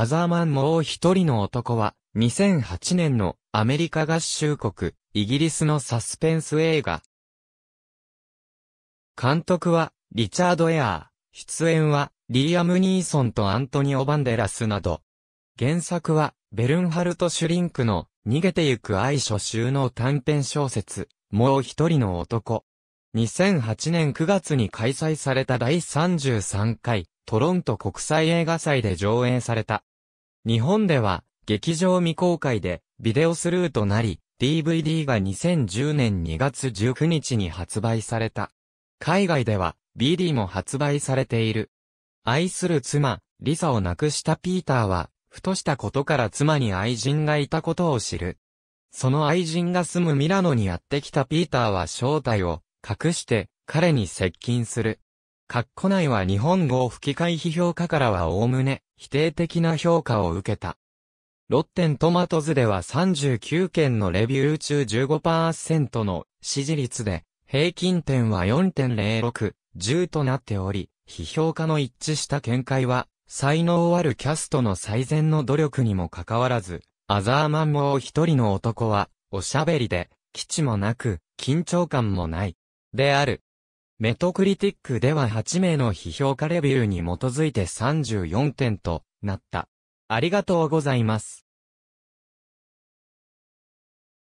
アザーマンもう一人の男は、2008年のアメリカ合衆国、イギリスのサスペンス映画。監督は、リチャード・エアー。出演は、リーアム・ニーソンとアントニオ・バンデラスなど。原作は、ベルンハルト・シュリンクの、逃げてゆく愛初収納短編小説、もう一人の男。2008年9月に開催された第33回、トロント国際映画祭で上映された。日本では、劇場未公開で、ビデオスルーとなり、DVD が2010年2月19日に発売された。海外では、BD も発売されている。愛する妻、リサを亡くしたピーターは、ふとしたことから妻に愛人がいたことを知る。その愛人が住むミラノにやってきたピーターは正体を隠して彼に接近する。括弧内は日本語吹き替え批評家からはおおむね否定的な評価を受けた。ロッテントマトズでは39件のレビュー中15%の支持率で、平均点は4.06、10となっており、批評家の一致した見解は、才能あるキャストの最善の努力にもかかわらず、アザーマンも一人の男は、おしゃべりで、基地もなく、緊張感もない。である。メトクリティックでは8名の批評家レビューに基づいて34点となった。ありがとうございます。